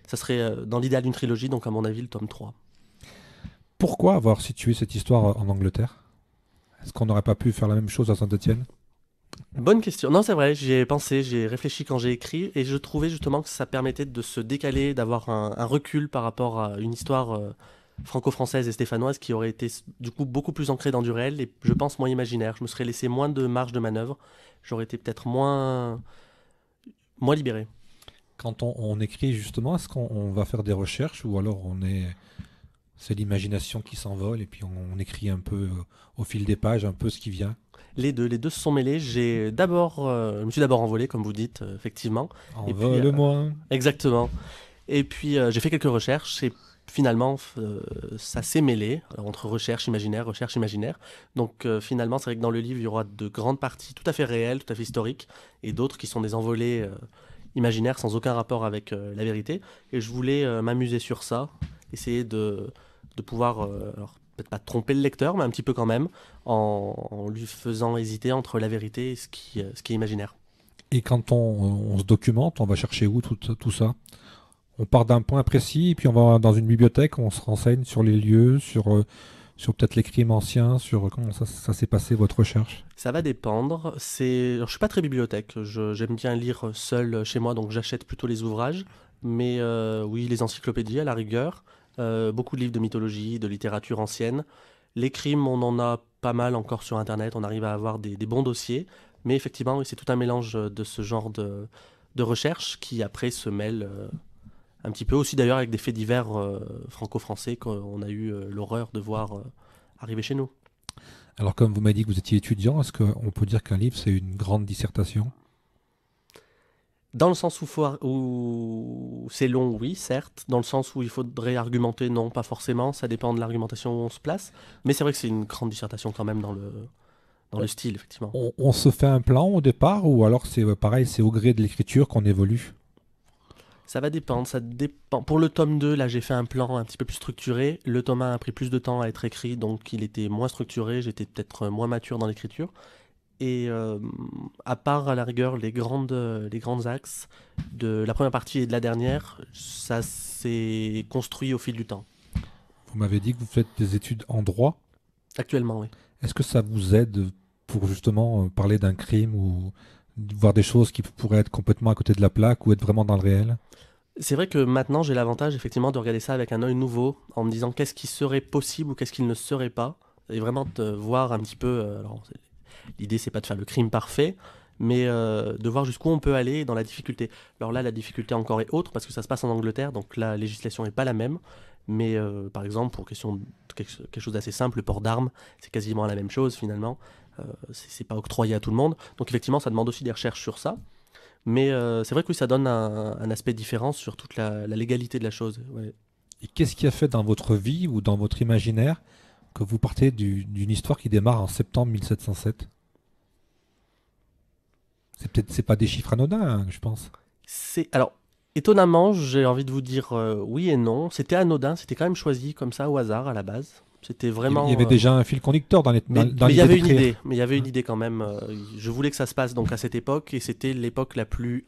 ça serait euh, dans l'idéal d'une trilogie, donc à mon avis le tome 3. Pourquoi avoir situé cette histoire en Angleterre Est-ce qu'on n'aurait pas pu faire la même chose à Saint-Etienne Bonne question. Non, c'est vrai, J'ai pensé, j'ai réfléchi quand j'ai écrit, et je trouvais justement que ça permettait de se décaler, d'avoir un, recul par rapport à une histoire euh, franco-française et stéphanoise qui aurait été du coup beaucoup plus ancrée dans du réel, et je pense moins imaginaire. Je me serais laissé moins de marge de manœuvre, j'aurais été peut-être moins, moins libéré. Quand on, écrit justement, est-ce qu'on va faire des recherches ou alors on est c'est l'imagination qui s'envole et puis on, écrit un peu euh, au fil des pages un peu ce qui vient les deux, les deux se sont mêlés. J'ai d'abord, euh, je me suis d'abord envolé, comme vous dites, euh, effectivement. Euh, Envole-moi. exactement. Et puis j'ai fait quelques recherches et finalement ça s'est mêlé entre recherche imaginaire, recherche imaginaire. Donc finalement c'est vrai que dans le livre il y aura de grandes parties tout à fait réelles, tout à fait historiques et d'autres qui sont des envolées imaginaires sans aucun rapport avec la vérité. Et je voulais m'amuser sur ça, essayer de, pouvoir peut-être pas tromper le lecteur, mais un petit peu quand même, en, lui faisant hésiter entre la vérité et ce qui, euh, ce qui est imaginaire. Et quand on, se documente, on va chercher où tout, tout ça On part d'un point précis, et puis on va dans une bibliothèque, on se renseigne sur les lieux, sur, euh, sur peut-être les crimes anciens, sur comment ça, s'est passé, votre recherche Ça va dépendre. C'est... ne je suis pas très bibliothèque, j'aime bien lire seul chez moi, donc j'achète plutôt les ouvrages. Mais euh, oui, les encyclopédies à la rigueur. Euh, beaucoup de livres de mythologie, de littérature ancienne. Les crimes, on en a pas mal encore sur Internet, on arrive à avoir des, bons dossiers, mais effectivement, c'est tout un mélange de ce genre de, recherche qui après se mêle euh, un petit peu aussi d'ailleurs avec des faits divers euh, franco-français qu'on a eu l'horreur de voir arriver chez nous. Alors comme vous m'avez dit que vous étiez étudiant, est-ce qu'on peut dire qu'un livre c'est une grande dissertation dans le sens où, où c'est long, oui, certes. Dans le sens où il faudrait argumenter, non, pas forcément. Ça dépend de l'argumentation où on se place. Mais c'est vrai que c'est une grande dissertation quand même dans le, dans le style, effectivement. On, se fait un plan au départ ou alors c'est euh, pareil, c'est au gré de l'écriture qu'on évolue Ça va dépendre, ça dépend. Pour le tome 2, là j'ai fait un plan un petit peu plus structuré. Le tome 1 a pris plus de temps à être écrit, donc il était moins structuré, j'étais peut-être euh, moins mature dans l'écriture. Et euh, à part à la rigueur les grandes, les grandes axes de la première partie et de la dernière, ça s'est construit au fil du temps. Vous m'avez dit que vous faites des études en droit Actuellement, oui. Est-ce que ça vous aide pour justement euh, parler d'un crime ou voir des choses qui pourraient être complètement à côté de la plaque ou être vraiment dans le réel c'est vrai que maintenant j'ai l'avantage effectivement de regarder ça avec un œil nouveau en me disant qu'est-ce qui serait possible ou qu'est-ce qui ne serait pas et vraiment de voir un petit peu euh, alors, L'idée, c'est pas de faire le crime parfait, mais euh, de voir jusqu'où on peut aller dans la difficulté. Alors là, la difficulté encore est autre parce que ça se passe en Angleterre, donc la législation n'est pas la même. Mais euh, par exemple, pour question quelque chose d'assez simple, le port d'armes, c'est quasiment la même chose finalement. Euh, Ce c'est pas octroyé à tout le monde. Donc effectivement, ça demande aussi des recherches sur ça. Mais c'est vrai que ça donne un, aspect différent sur toute la, légalité de la chose. Et qu'est-ce qui a fait dans votre vie ou dans votre imaginaire que vous partez d'une histoire qui démarre en septembre 1707 c'est peut-être c'est pas des chiffres anodins, hein, je pense. C'est alors étonnamment, j'ai envie de vous dire euh, oui et non. C'était anodin, c'était quand même choisi comme ça au hasard à la base. C'était vraiment. Il y avait euh, déjà un fil conducteur dans les. mais, mais il y avait une idée. Mais il y avait une idée quand même. Euh, je voulais que ça se passe donc à cette époque et c'était l'époque la plus,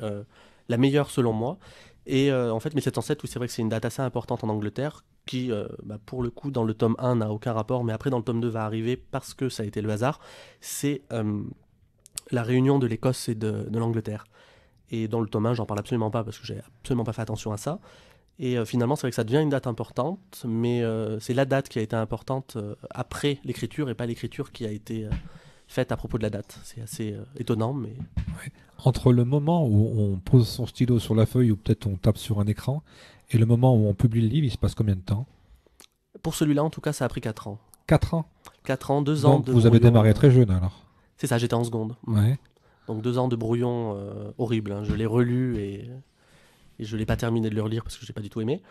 la meilleure selon moi. Et en fait, 1707, oui, c'est vrai que c'est une date assez importante en Angleterre, qui, bah, pour le coup, dans le tome 1, n'a aucun rapport, mais après, dans le tome 2, va arriver parce que ça a été le hasard. C'est la réunion de l'Écosse et de, l'Angleterre. Et dans le tome j'en parle absolument pas parce que j'ai absolument pas fait attention à ça. Et euh, finalement, c'est vrai que ça devient une date importante, mais euh, c'est la date qui a été importante euh, après l'écriture et pas l'écriture qui a été faite à propos de la date. C'est assez étonnant, mais. Entre le moment où on pose son stylo sur la feuille ou peut-être on tape sur un écran et le moment où on publie le livre, il se passe combien de temps Pour celui-là, en tout cas, ça a pris 4 ans. 4 ans 4 ans, 2 ans. Donc vous avez démarré très jeune alors c'est ça, j'étais en seconde. Donc deux ans de brouillon euh, horrible. Hein. Je l'ai relu et, je l'ai pas terminé de le relire parce que je n'ai pas du tout aimé.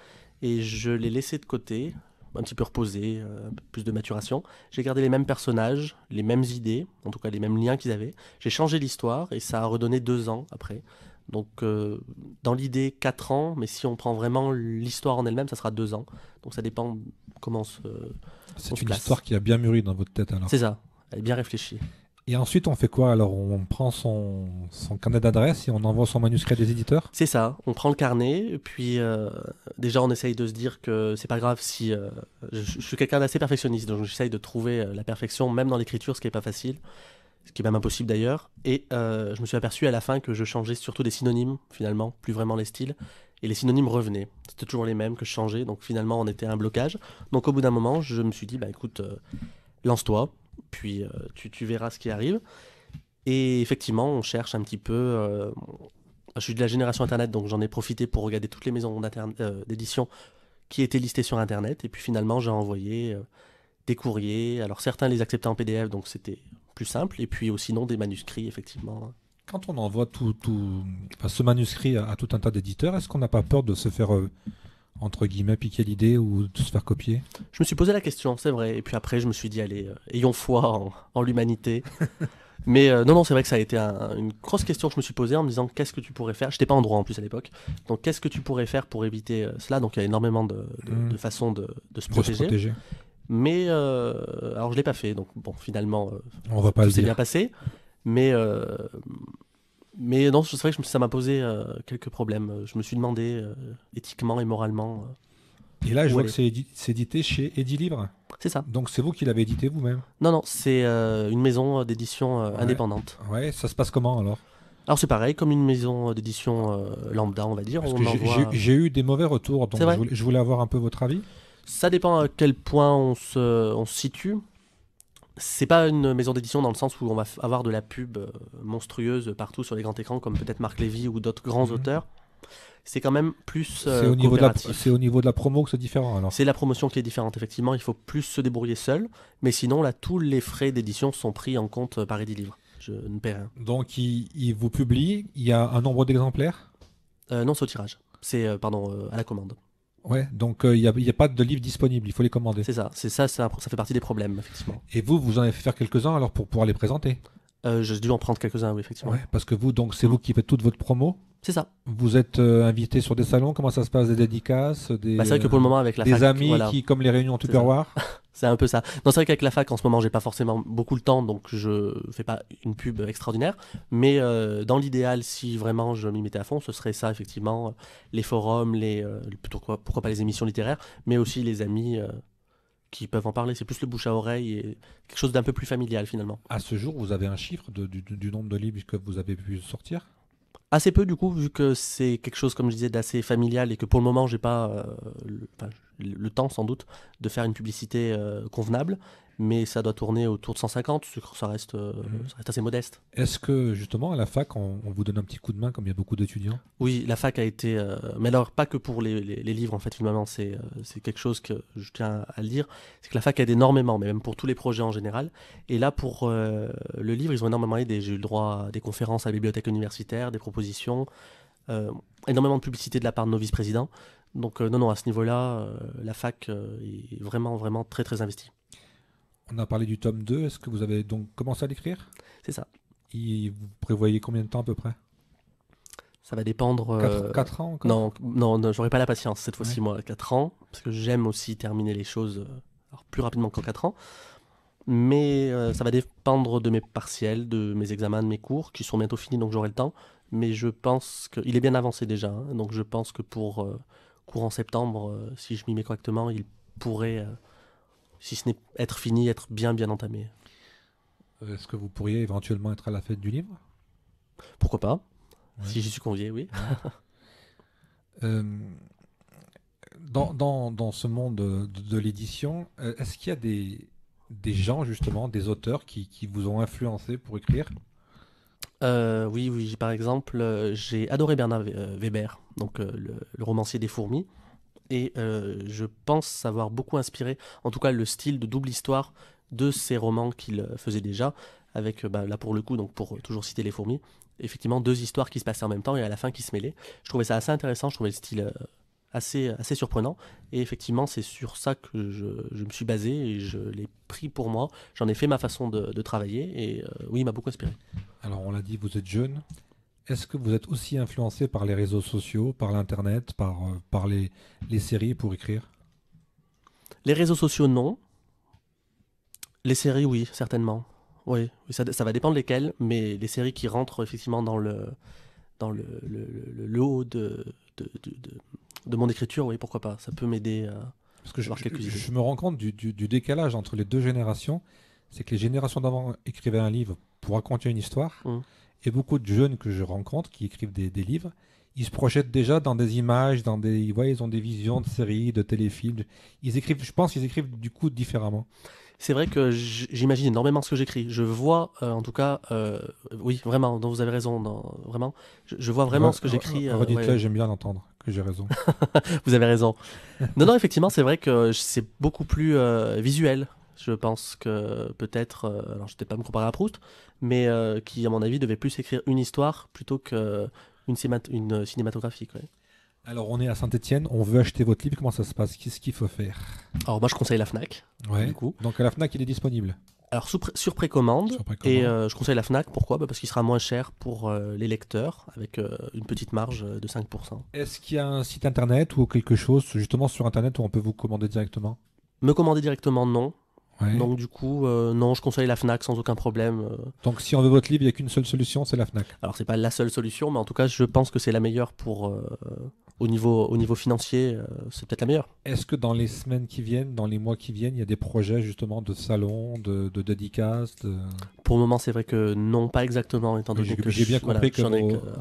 Et je l'ai laissé de côté, un petit peu reposé, peu plus de maturation. J'ai gardé les mêmes personnages, les mêmes idées, en tout cas les mêmes liens qu'ils avaient. J'ai changé l'histoire et ça a redonné deux ans après. Donc euh, dans l'idée, quatre ans, mais si on prend vraiment l'histoire en elle-même, ça sera deux ans. Donc ça dépend comment on se... C'est une histoire qui a bien mûri dans votre tête alors. C'est ça, elle est bien réfléchie. Et ensuite, on fait quoi Alors, on prend son, carnet d'adresse et on envoie son manuscrit à des éditeurs C'est ça, on prend le carnet, puis euh, déjà, on essaye de se dire que c'est pas grave si. Euh, je, suis quelqu'un d'assez perfectionniste, donc j'essaye de trouver euh, la perfection, même dans l'écriture, ce qui n'est pas facile, ce qui est même impossible d'ailleurs. Et je me suis aperçu à la fin que je changeais surtout des synonymes, finalement, plus vraiment les styles. Et les synonymes revenaient. C'était toujours les mêmes que je changeais, donc finalement, on était à un blocage. Donc, au bout d'un moment, je me suis dit, bah écoute, lance-toi puis euh, tu, tu, verras ce qui arrive. Et effectivement, on cherche un petit peu. Euh, je suis de la génération Internet, donc j'en ai profité pour regarder toutes les maisons euh, d'édition qui étaient listées sur Internet. Et puis finalement, j'ai envoyé des courriers. Alors certains les acceptaient en PDF, donc c'était plus simple. Et puis aussi non des manuscrits, effectivement. Quand on envoie tout, tout ce manuscrit à, tout un tas d'éditeurs, est-ce qu'on n'a pas peur de se faire entre guillemets, piquer l'idée ou de se faire copier Je me suis posé la question, c'est vrai. Et puis après, je me suis dit, allez, euh, ayons foi en, l'humanité. Mais euh, non, non, c'est vrai que ça a été une grosse question que je me suis posée en me disant qu'est-ce que tu pourrais faire. Je n'étais pas en droit en plus à l'époque. Donc qu'est-ce que tu pourrais faire pour éviter euh, cela Donc il y a énormément de, mmh. façons de, se protéger. Mais alors je l'ai pas fait. Donc bon, finalement, on va pas s'est bien passé. Mais mais non, c'est vrai que ça m'a posé euh, quelques problèmes. Je me suis demandé euh, éthiquement et moralement. Euh, et là, je vois que c'est édité chez Edilivre. C'est ça. Donc c'est vous qui l'avez édité vous-même Non, non, c'est une maison d'édition indépendante. Ouais, ça se passe comment alors alors c'est pareil, comme une maison d'édition lambda, on va dire. J'ai eu des mauvais retours, donc je voulais, je voulais, avoir un peu votre avis. Ça dépend à quel point on se, on se situe c'est pas une maison d'édition dans le sens où on va avoir de la pub euh, monstrueuse partout sur les grands écrans, comme peut-être Marc Lévy ou d'autres grands mhm. auteurs. C'est quand même plus. Euh, c'est, au niveau de la, promo que c'est différent alors. C'est la promotion qui est différente, effectivement. Il faut plus se débrouiller seul. Mais sinon, là, tous les frais d'édition sont pris en compte euh, par Edilivre. Livre. Je ne paie rien. Donc, il, vous publie. Il y a un nombre d'exemplaires Non, c'est au tirage. C'est, pardon, à la commande. Ouais, donc il euh, n'y a, pas de livres disponibles, il faut les commander. C'est ça, c'est ça, ça, fait partie des problèmes, effectivement. Et vous, vous en avez fait faire quelques-uns alors pour pouvoir les présenter euh, j'ai dû en prendre quelques-uns, oui, effectivement. parce que vous, donc, c'est vous qui faites toute votre promo c'est ça. Vous êtes euh, invité sur des salons, comment ça se passe Des dédicaces des, bah, C'est vrai que pour le moment, avec la Des amis qui, comme les réunions en Tupperware C'est un peu ça. Non, c'est vrai qu'avec la fac, en ce moment, j'ai pas forcément beaucoup le temps, donc je fais pas une pub extraordinaire. Mais euh, dans l'idéal, si vraiment je m'y mettais à fond, ce serait ça, effectivement, les forums, les, pourquoi pas les émissions littéraires, mais aussi les amis qui peuvent en parler. C'est plus le bouche à oreille et quelque chose d'un peu plus familial finalement. À ce jour, vous avez un chiffre du, nombre de livres que vous avez pu sortir Assez peu du coup, vu que c'est quelque chose, comme je disais, d'assez familial et que pour le moment, je n'ai pas euh, le, temps sans doute de faire une publicité euh, convenable mais ça doit tourner autour de 150, euh, mhm. ça reste, assez modeste. Est-ce que justement à la fac, on, vous donne un petit coup de main comme il y a beaucoup d'étudiants Oui, la fac a été, euh, mais alors pas que pour les, livres en fait, finalement, euh, c'est quelque chose que je tiens à le dire, c'est que la fac aide énormément, mais même pour tous les projets en général. Et là, pour le livre, ils ont énormément aidé. J'ai eu le droit à des conférences à la bibliothèque universitaire, des propositions, énormément de publicité de la part de nos vice-présidents. Donc non, non, à ce niveau-là, la fac est vraiment, vraiment très, très investie. On a parlé du tome 2, est-ce que vous avez donc commencé à l'écrire C'est ça. vous prévoyez combien de temps à peu près ça va dépendre. 4, euh, ans Non, non, pas la patience cette fois-ci, moi, 4 ans, parce que j'aime aussi terminer les choses euh, plus rapidement qu'en 4 ans. Mais euh, ça va dépendre de mes partiels, de mes examens, de mes cours, qui sont bientôt finis, donc j'aurai le temps. Mais je pense qu'il est bien avancé déjà, hein, donc je pense que pour cours courant septembre, si je m'y mets correctement, il pourrait si ce n'est être fini, être bien, bien entamé. Euh, est-ce que vous pourriez éventuellement être à la fête du livre Pourquoi pas Si j'y suis convié, oui. Euh, dans, ce monde de, l'édition, euh, est-ce qu'il y a des, des, gens, justement, des auteurs qui, vous ont influencé pour écrire oui, oui, par exemple, j'ai adoré Bernard Weber, donc le romancier des fourmis et euh, je pense avoir beaucoup inspiré, en tout cas le style de double histoire de ces romans qu'il euh, faisait déjà, avec euh, bah, là pour le coup, donc pour toujours citer les fourmis, effectivement deux histoires qui se passaient en même temps et à la fin qui se mêlaient. Je trouvais ça assez intéressant, je trouvais le style assez, assez surprenant. Et effectivement, c'est sur ça que je, me suis basé et je l'ai pris pour moi. J'en ai fait ma façon de, travailler et oui, il m'a beaucoup inspiré. Alors, on l'a dit, vous êtes jeune est-ce que vous êtes aussi influencé par les réseaux sociaux, par l'Internet, par, euh, par les, séries pour écrire Les réseaux sociaux, non. Les séries, oui, certainement. Oui, ça, ça, va dépendre lesquelles, mais les séries qui rentrent effectivement dans le, dans le, lot de de, mon écriture, oui, pourquoi pas. Ça peut m'aider à Parce que je, je, me rends compte du, décalage entre les deux générations. C'est que les générations d'avant écrivaient un livre pour raconter une histoire. Hum. Et beaucoup de jeunes que je rencontre qui écrivent des, livres, ils se projettent déjà dans des images, dans des, ouais, ils ont des visions de séries, de téléfilms. Ils écrivent, je pense, qu'ils écrivent du coup différemment. C'est vrai que j'imagine énormément ce que j'écris. Je vois, euh, en tout cas, euh, oui, vraiment. dont vous avez raison, dans vraiment. Je, vois vraiment ce que j'écris. Euh, j'aime bien l'entendre. Que j'ai raison. vous avez raison. non, non, effectivement, c'est vrai que c'est beaucoup plus visuel je pense que peut-être, euh, alors je ne vais pas me comparer à Proust, mais euh, qui, à mon avis, devait plus écrire une histoire plutôt qu'une une cinématographique. Alors, on est à Saint-Etienne, on veut acheter votre livre, comment ça se passe Qu'est-ce qu'il faut faire Alors, moi, je conseille la Fnac. Ouais. Donc, à la Fnac, il est disponible alors sur, précommande, et euh, je conseille la Fnac, pourquoi bah, Parce qu'il sera moins cher pour les lecteurs, avec une petite marge de 5%. Est-ce qu'il y a un site internet ou quelque chose justement sur internet où on peut vous commander directement Me commander directement, non. Donc du coup, euh, non, je conseille la Fnac sans aucun problème. Euh. Donc si on veut votre livre, il n'y a qu'une seule solution, c'est la Fnac. Alors c'est pas la seule solution, mais en tout cas, je pense que c'est la meilleure pour euh, au niveau au niveau financier, c'est peut-être la meilleure. Est-ce que dans les semaines qui viennent, dans les mois qui viennent, il y a des projets justement de salon de, de dédicaces Pour le moment, c'est vrai que non, pas exactement, étant donné que j'ai bien compris en,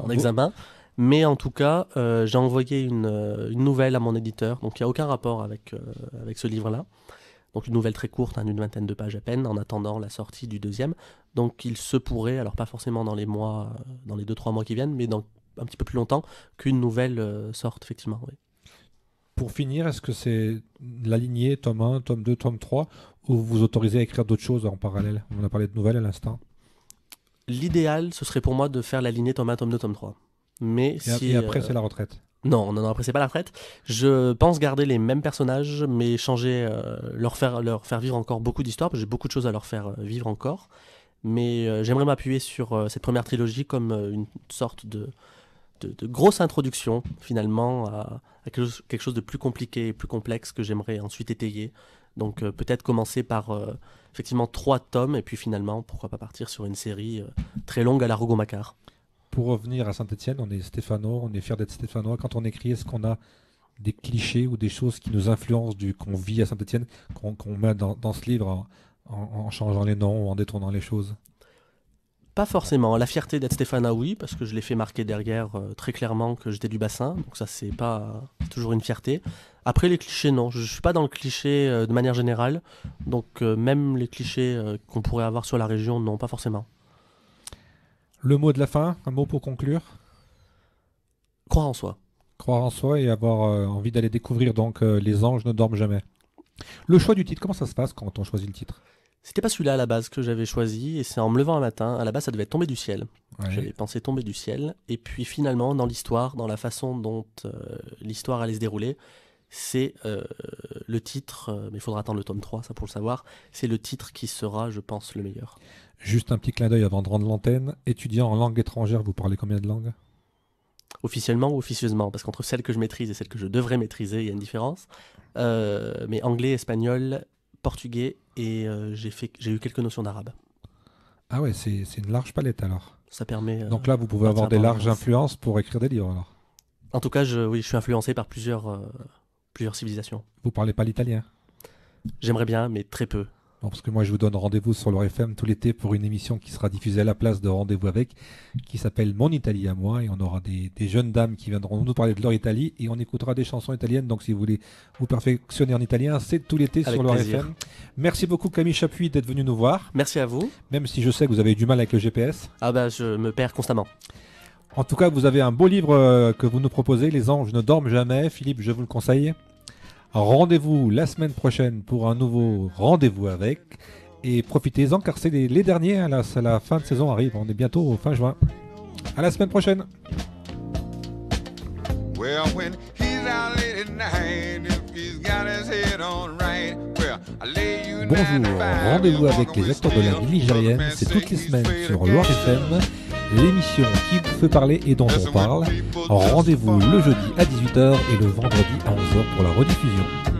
examen. Mais en tout cas, j'ai envoyé une, une, nouvelle à mon éditeur, donc il n'y a aucun rapport avec, avec ce livre-là. Donc une nouvelle très courte, hein, d'une vingtaine de pages à peine, en attendant la sortie du deuxième. Donc il se pourrait, alors pas forcément dans les mois, euh, dans les deux trois mois qui viennent, mais dans un petit peu plus longtemps, qu'une nouvelle euh, sorte, effectivement. Pour finir, est-ce que c'est la lignée tome 1, tome 2, tome 3, ou vous autorisez à écrire d'autres choses en parallèle On a parlé de nouvelles à l'instant. L'idéal, ce serait pour moi de faire la lignée tome 1, tome 2, tome 3. Mais et, après, euh, c'est la retraite. Non, non, non, après c'est pas la retraite. Je pense garder les mêmes personnages, mais changer, euh, leur, faire, leur faire vivre encore beaucoup d'histoires, parce que j'ai beaucoup de choses à leur faire euh, vivre encore. Mais euh, j'aimerais m'appuyer sur cette première trilogie comme une sorte de, de, grosse introduction, finalement, à, quelque, chose, de plus compliqué et plus complexe que j'aimerais ensuite étayer. Donc peut-être commencer par effectivement trois tomes, et puis finalement, pourquoi pas partir sur une série très longue à la rougon pour revenir à Saint-Etienne, on est Stéphano, on est fier d'être Stéphano. Quand on écrit, est-ce qu'on a des clichés ou des choses qui nous influencent du qu'on vit à Saint-Etienne, qu'on met dans, ce livre en, changeant les noms ou en détournant les choses Pas forcément. La fierté d'être Stéphano, oui, parce que je l'ai fait marquer derrière euh, très clairement que j'étais du bassin, donc ça c'est pas toujours une fierté. Après les clichés, non, je, ne suis pas dans le cliché euh, de manière générale, donc euh, même les clichés qu'on pourrait avoir sur la région, non, pas forcément. Le mot de la fin, un mot pour conclure Croire en soi. Croire en soi et avoir euh, envie d'aller découvrir donc euh, Les anges ne dorment jamais. Le choix du titre, comment ça se passe quand on choisit le titre C'était pas celui-là à la base que j'avais choisi et c'est en me levant un matin, à la base ça devait être Tomber du ciel. J'avais pensé Tomber du ciel et puis finalement dans l'histoire, dans la façon dont euh, l'histoire allait se dérouler, c'est le titre, mais il faudra attendre le tome 3 ça pour le savoir, c'est le titre qui sera je pense le meilleur. Juste un petit clin d'œil avant de rendre l'antenne. Étudiant en langue étrangère, vous parlez combien de langues Officiellement ou officieusement Parce qu'entre celles que je maîtrise et celles que je devrais maîtriser, il y a une différence. Euh, mais anglais, espagnol, portugais et euh, j'ai, eu quelques notions d'arabe. Ah ouais, c'est, une large palette alors. Ça permet. Euh, Donc là, vous pouvez avoir des larges influences pour écrire des livres alors. En tout cas, je, oui, je suis influencé par plusieurs, plusieurs civilisations. Vous parlez pas l'italien J'aimerais bien, mais très peu parce que moi, je vous donne rendez-vous sur leur FM tout l'été pour une émission qui sera diffusée à la place de Rendez-vous avec, qui s'appelle Mon Italie à moi. Et on aura des, jeunes dames qui viendront nous parler de leur Italie et on écoutera des chansons italiennes. Donc, si vous voulez vous perfectionner en italien, c'est tout l'été sur leur Merci beaucoup, Camille Chapuis, d'être venu nous voir. Merci à vous. Même si je sais que vous avez du mal avec le GPS. Ah, ben, je me perds constamment. En tout cas, vous avez un beau livre euh, que vous nous proposez, Les anges ne dorment jamais. Philippe, je vous le conseille. Rendez-vous la semaine prochaine pour un nouveau rendez-vous avec. Et profitez-en car c'est les, derniers. Hein, la, la fin de saison arrive. On est bientôt au fin juin. À la semaine prochaine. Bonjour, rendez-vous avec les acteurs de la vie nigérienne, c'est toutes les semaines sur Loire FM l'émission qui vous fait parler et dont on parle. Rendez-vous le jeudi à 18h et le vendredi à 11h pour la rediffusion.